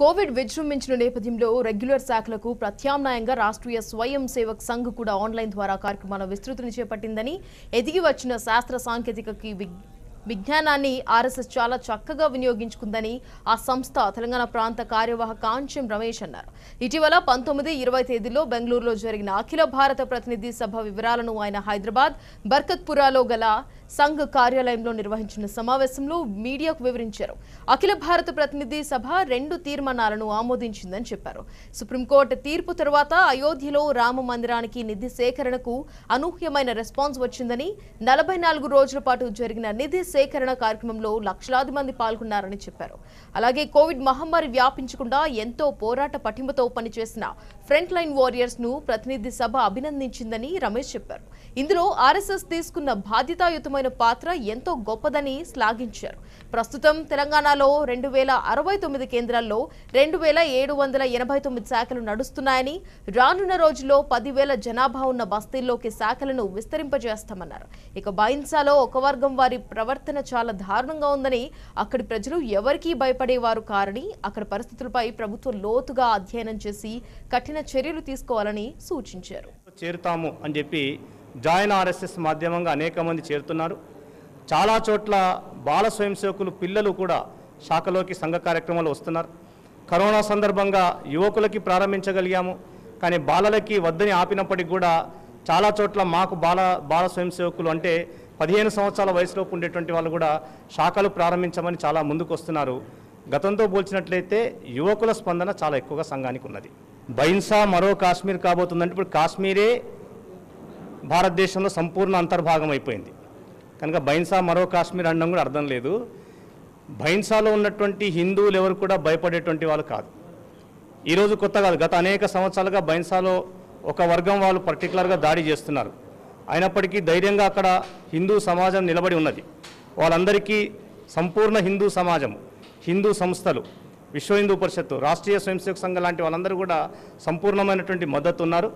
Covid విజృంభించిన నేపథ్యంలో regular శాఖలకు ప్రత్యామ్నాయంగా రాష్ట్రీయ స్వయం సేవక్ సంఘ్ కూడా ఆన్లైన్ ద్వారా కార్యక్రమాల విస్తృతిని చేపట్టిందని ఎదిగి వచ్చిన శాస్త్ర సాంకేతికకి విజ్ఞానాన్ని ఆర్ఎస్ఎస్ చాలా చక్కగా వినియోగించుకుందని ఆ సంస్థ తెలంగాణ ప్రాంత కార్యవాహ కాంచెం రమేష్ అన్నారు ఇటీవల పంతొమ్మిది ఇరవై తేదీలో బెంగళూరులో జరిగిన అఖిల భారత ప్రతినిధి సభ వివరాలను ఆయన హైదరాబాద్ బర్కత్పురాలో గల సంఘ్ కార్యాలయంలో నిర్వహించిన సమావేశంలో మీడియాకు వివరించారు అఖిల భారత ప్రతినిధి సభ రెండు తీర్మానాలను ఆమోదించిందని చెప్పారు సుప్రీంకోర్టు తీర్పు తర్వాత అయోధ్యలో రామ మందిరానికి నిధి సేకరణకు అనూహ్యమైన రెస్పాన్స్ వచ్చిందని నలభై నాలుగు రోజుల పాటు జరిగిన నిధి సేకరణ కార్యక్రమంలో లక్షలాది మంది పాల్గొన్నారని చెప్పారు అలాగే కోవిడ్ మహమ్మారి వ్యాపించకుండా ఎంతో పోరాట పటిమతో పనిచేసిన ఫ్రంట్ లైన్ వారియర్స్ ను ప్రతినిధి సభ అభినందించిందని రమేష్ చెప్పారు ఇందులో ఆర్ఎస్ఎస్ తీసుకున్న బాధ్యతాయుతమైన పాత్ర ఎంతో గొప్పదని శ్లాఘించారు ప్రస్తుతం తెలంగాణలో రెండు వేల అరవై తొమ్మిది కేంద్రాల్లో రెండు వేల ఏడు వందల ఎనభై తొమ్మిది శాఖలు నడుస్తున్నాయని రానున్న రోజుల్లో పదివేల జనాభా ఉన్న బస్తీల్లోకి శాఖలను విస్తరింపజేస్తామన్నారు ఇక బైన్సాలో ఒక వర్గం వారి ప్రవర్తన ప్రవర్తన చాలా దారుణంగా ఉందని అక్కడి ప్రజలు ఎవరికీ భయపడేవారు కారని అక్కడ పరిస్థితులపై ప్రభుత్వం లోతుగా అధ్యయనం చేసి కఠిన చర్యలు తీసుకోవాలని సూచించారు చేరుతాము అని చెప్పి జాయిన్ ఆర్ఎస్ఎస్ మాధ్యమంగా అనేక మంది చేరుతున్నారు చాలా చోట్ల బాల స్వయం సేవకులు పిల్లలు కూడా శాఖలోకి సంఘ కార్యక్రమాలు వస్తున్నారు కరోనా సందర్భంగా యువకులకి ప్రారంభించగలిగాము కానీ బాలలకి వద్దని ఆపినప్పటికీ కూడా చాలా చోట్ల మాకు బాల బాల స్వయం సేవకులు అంటే పదిహేను సంవత్సరాల వయసులోపు ఉండేటువంటి వాళ్ళు కూడా శాఖలు ప్రారంభించమని చాలా ముందుకు వస్తున్నారు గతంతో పోల్చినట్లయితే యువకుల స్పందన చాలా ఎక్కువగా సంఘానికి ఉన్నది బైన్సా మరో కాశ్మీర్ కాబోతుందంటే ఇప్పుడు కాశ్మీరే భారతదేశంలో సంపూర్ణ అంతర్భాగం అయిపోయింది కనుక బైన్సా మరో కాశ్మీర్ అనడం కూడా అర్థం లేదు బైన్సాలో ఉన్నటువంటి హిందువులు ఎవరు కూడా భయపడేటువంటి వాళ్ళు కాదు ఈరోజు కొత్త కాదు గత అనేక సంవత్సరాలుగా బైన్సాలో ఒక వర్గం వాళ్ళు పర్టికులర్గా దాడి చేస్తున్నారు అయినప్పటికీ ధైర్యంగా అక్కడ హిందూ సమాజం నిలబడి ఉన్నది వాళ్ళందరికీ సంపూర్ణ హిందూ సమాజం హిందూ సంస్థలు విశ్వ హిందూ పరిషత్తు రాష్ట్రీయ స్వయంసేవక సంఘం లాంటి వాళ్ళందరూ కూడా సంపూర్ణమైనటువంటి మద్దతు ఉన్నారు